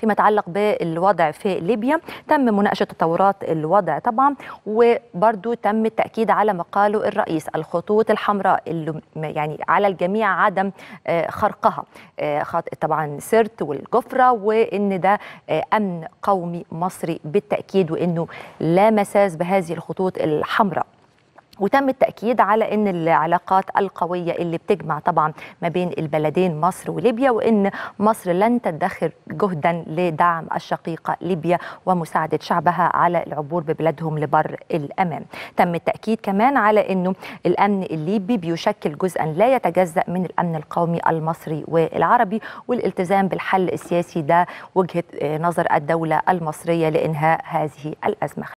فيما يتعلق بالوضع في ليبيا تم مناقشه تطورات الوضع طبعا وبرده تم التاكيد على ما قاله الرئيس الخطوط الحمراء اللي يعني على الجميع عدم آه، خرقها آه، طبعا سرت والجفره وان ده آه، امن قومي مصري بالتاكيد وانه لا مساس بهذه الخطوط الحمراء وتم التأكيد على أن العلاقات القوية اللي بتجمع طبعا ما بين البلدين مصر وليبيا وأن مصر لن تدخر جهدا لدعم الشقيقة ليبيا ومساعدة شعبها على العبور ببلادهم لبر الأمان تم التأكيد كمان على أنه الأمن الليبي بيشكل جزءا لا يتجزأ من الأمن القومي المصري والعربي والالتزام بالحل السياسي ده وجهة نظر الدولة المصرية لإنهاء هذه الأزمة